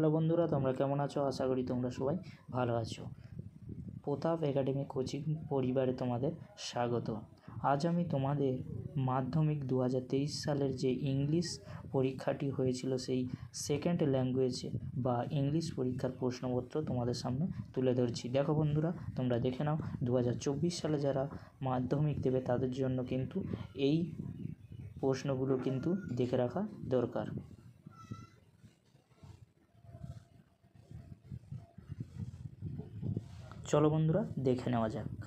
hello বন্ধুরা তোমরা কেমন আছো আশা করি তোমরা সবাই ভালো আছো প্রতাপ একাডেমি কোচিং পরিবারে তোমাদের স্বাগত আজ আমি তোমাদের মাধ্যমিক দু সালের যে ইংলিশ পরীক্ষাটি হয়েছিল সেই সেকেন্ড ল্যাঙ্গুয়েজ বা ইংলিশ পরীক্ষার প্রশ্নপত্র তোমাদের সামনে তুলে ধরছি দেখো বন্ধুরা তোমরা দেখে নাও দু সালে যারা মাধ্যমিক দেবে তাদের জন্য কিন্তু এই প্রশ্নগুলো কিন্তু দেখে রাখা দরকার চলো বন্ধুরা দেখে নেওয়া যাক